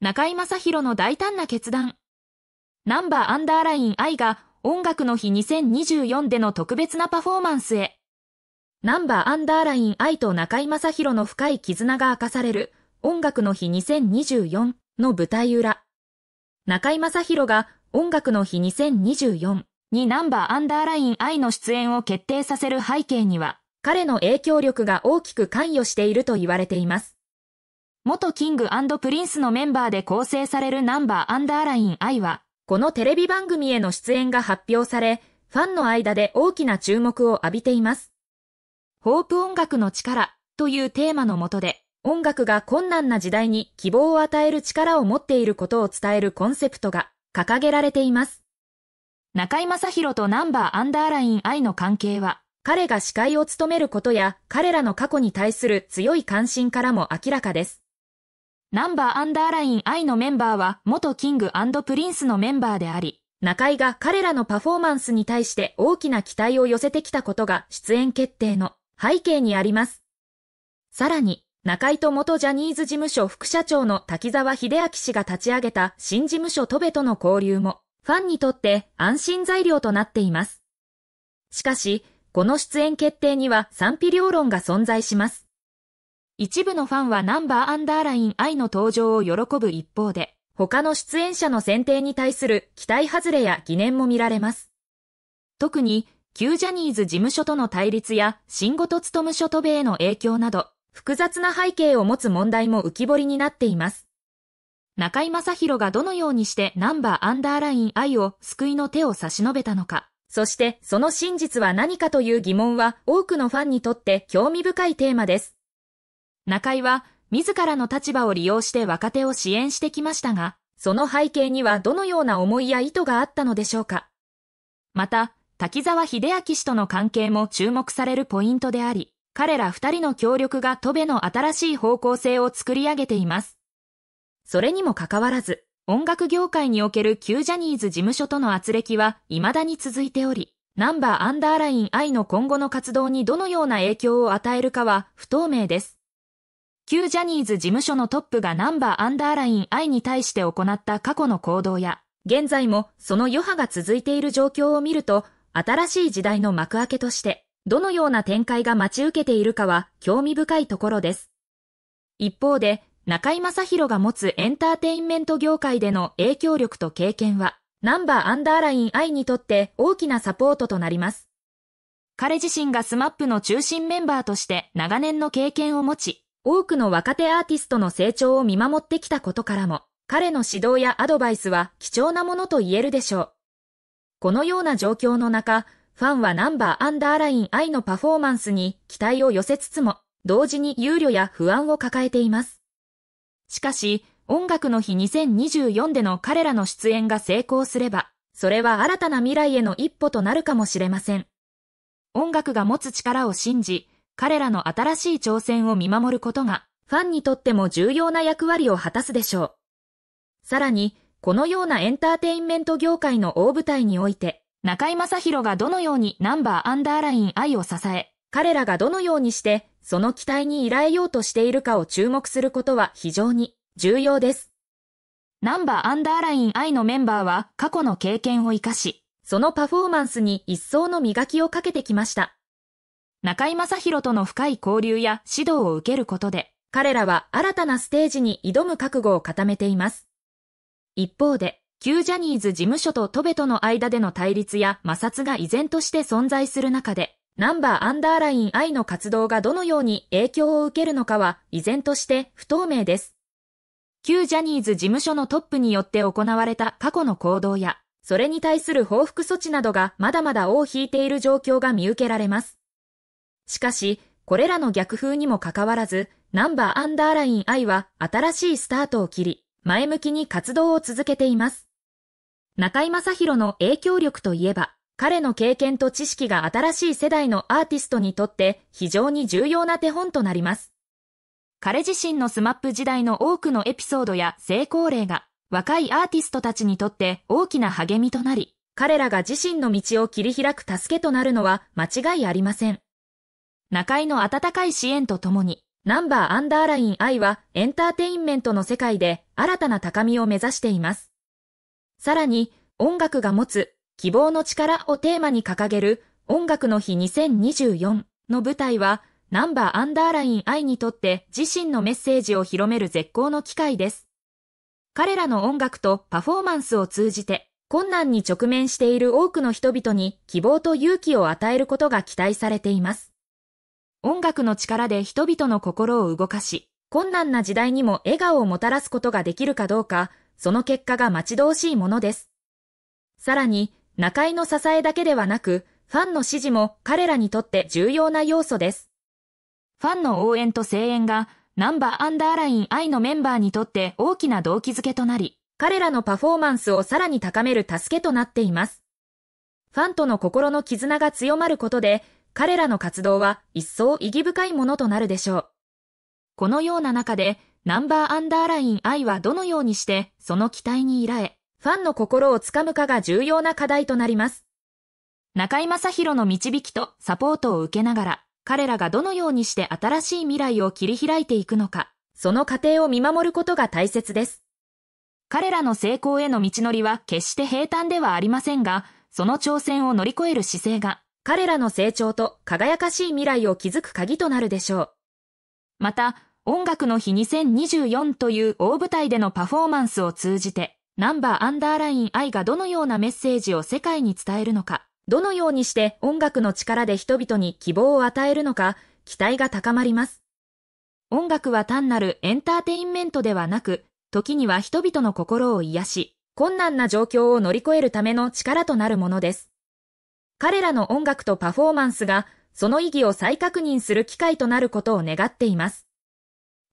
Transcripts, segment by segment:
中井正広の大胆な決断。ナンバーアンダーライン愛が音楽の日2024での特別なパフォーマンスへ。ナンバーアンダーライン愛と中井正広の深い絆が明かされる音楽の日2024の舞台裏。中井正広が音楽の日2024にナンバーアンダーライン愛の出演を決定させる背景には、彼の影響力が大きく関与していると言われています。元キングプリンスのメンバーで構成されるナンバーアンダーライン I は、このテレビ番組への出演が発表され、ファンの間で大きな注目を浴びています。ホープ音楽の力というテーマのもとで、音楽が困難な時代に希望を与える力を持っていることを伝えるコンセプトが掲げられています。中居正広とナンバーアンダーライン I の関係は、彼が司会を務めることや彼らの過去に対する強い関心からも明らかです。ナンバーアンダーライン I のメンバーは元キングプリンスのメンバーであり、中井が彼らのパフォーマンスに対して大きな期待を寄せてきたことが出演決定の背景にあります。さらに、中井と元ジャニーズ事務所副社長の滝沢秀明氏が立ち上げた新事務所トベとの交流も、ファンにとって安心材料となっています。しかし、この出演決定には賛否両論が存在します。一部のファンはナンバーアンダーライン愛の登場を喜ぶ一方で、他の出演者の選定に対する期待外れや疑念も見られます。特に、旧ジャニーズ事務所との対立や、新ごと務所とべへの影響など、複雑な背景を持つ問題も浮き彫りになっています。中井正宏がどのようにしてナンバーアンダーライン愛を救いの手を差し伸べたのか、そしてその真実は何かという疑問は多くのファンにとって興味深いテーマです。中井は自らの立場を利用して若手を支援してきましたが、その背景にはどのような思いや意図があったのでしょうか。また、滝沢秀明氏との関係も注目されるポイントであり、彼ら二人の協力が戸部の新しい方向性を作り上げています。それにもかかわらず、音楽業界における旧ジャニーズ事務所との圧力は未だに続いており、ナンバーアンダーライン I の今後の活動にどのような影響を与えるかは不透明です。旧ジャニーズ事務所のトップがナンバーアンダーライン I に対して行った過去の行動や、現在もその余波が続いている状況を見ると、新しい時代の幕開けとして、どのような展開が待ち受けているかは興味深いところです。一方で、中井正宏が持つエンターテインメント業界での影響力と経験は、ナンバーアンダーライン I にとって大きなサポートとなります。彼自身がスマップの中心メンバーとして長年の経験を持ち、多くの若手アーティストの成長を見守ってきたことからも、彼の指導やアドバイスは貴重なものと言えるでしょう。このような状況の中、ファンはナンバーアンダーライン愛のパフォーマンスに期待を寄せつつも、同時に憂慮や不安を抱えています。しかし、音楽の日2024での彼らの出演が成功すれば、それは新たな未来への一歩となるかもしれません。音楽が持つ力を信じ、彼らの新しい挑戦を見守ることが、ファンにとっても重要な役割を果たすでしょう。さらに、このようなエンターテインメント業界の大舞台において、中井正宏がどのようにナンバーアンダーライン愛を支え、彼らがどのようにして、その期待に依頼ようとしているかを注目することは非常に重要です。ナンバーアンダーライン愛のメンバーは過去の経験を活かし、そのパフォーマンスに一層の磨きをかけてきました。中井正宏との深い交流や指導を受けることで、彼らは新たなステージに挑む覚悟を固めています。一方で、旧ジャニーズ事務所と戸部との間での対立や摩擦が依然として存在する中で、ナンバーアンダーライン I の活動がどのように影響を受けるのかは依然として不透明です。旧ジャニーズ事務所のトップによって行われた過去の行動や、それに対する報復措置などがまだまだ尾を引いている状況が見受けられます。しかし、これらの逆風にもかかわらず、ナンバーアンダーライン I は新しいスタートを切り、前向きに活動を続けています。中井正宏の影響力といえば、彼の経験と知識が新しい世代のアーティストにとって非常に重要な手本となります。彼自身のスマップ時代の多くのエピソードや成功例が若いアーティストたちにとって大きな励みとなり、彼らが自身の道を切り開く助けとなるのは間違いありません。中井の温かい支援とともに、ナンバーアンダーライン I はエンターテインメントの世界で新たな高みを目指しています。さらに、音楽が持つ希望の力をテーマに掲げる音楽の日2024の舞台は、ナンバーアンダーライン I にとって自身のメッセージを広める絶好の機会です。彼らの音楽とパフォーマンスを通じて、困難に直面している多くの人々に希望と勇気を与えることが期待されています。音楽の力で人々の心を動かし、困難な時代にも笑顔をもたらすことができるかどうか、その結果が待ち遠しいものです。さらに、中井の支えだけではなく、ファンの支持も彼らにとって重要な要素です。ファンの応援と声援が、ナンバーアンダーライン愛のメンバーにとって大きな動機づけとなり、彼らのパフォーマンスをさらに高める助けとなっています。ファンとの心の絆が強まることで、彼らの活動は一層意義深いものとなるでしょう。このような中で、ナンバーアンダーライン I はどのようにしてその期待に依頼、ファンの心をつかむかが重要な課題となります。中井正宏の導きとサポートを受けながら、彼らがどのようにして新しい未来を切り開いていくのか、その過程を見守ることが大切です。彼らの成功への道のりは決して平坦ではありませんが、その挑戦を乗り越える姿勢が彼らの成長と輝かしい未来を築く鍵となるでしょう。また、音楽の日2024という大舞台でのパフォーマンスを通じて、ナンバーアンダーライン愛がどのようなメッセージを世界に伝えるのか、どのようにして音楽の力で人々に希望を与えるのか、期待が高まります。音楽は単なるエンターテインメントではなく、時には人々の心を癒し、困難な状況を乗り越えるための力となるものです。彼らの音楽とパフォーマンスが、その意義を再確認する機会となることを願っています。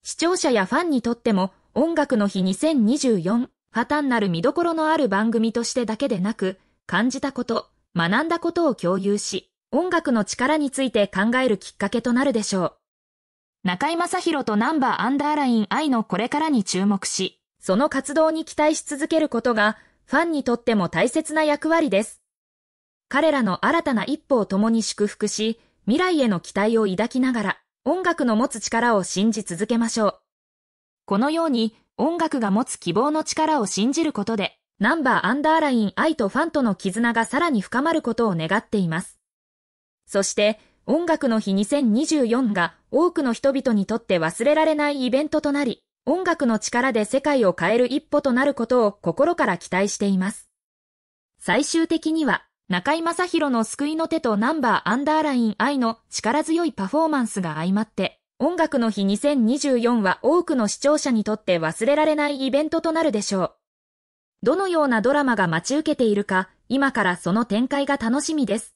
視聴者やファンにとっても、音楽の日2024ーンなる見どころのある番組としてだけでなく、感じたこと、学んだことを共有し、音楽の力について考えるきっかけとなるでしょう。中井正宏とナンバーアンダーライン愛のこれからに注目し、その活動に期待し続けることが、ファンにとっても大切な役割です。彼らの新たな一歩を共に祝福し、未来への期待を抱きながら、音楽の持つ力を信じ続けましょう。このように、音楽が持つ希望の力を信じることで、ナンバーアンダーライン愛とファンとの絆がさらに深まることを願っています。そして、音楽の日2024が多くの人々にとって忘れられないイベントとなり、音楽の力で世界を変える一歩となることを心から期待しています。最終的には、中井正宏の救いの手とナンバーアンダーライン愛の力強いパフォーマンスが相まって、音楽の日2024は多くの視聴者にとって忘れられないイベントとなるでしょう。どのようなドラマが待ち受けているか、今からその展開が楽しみです。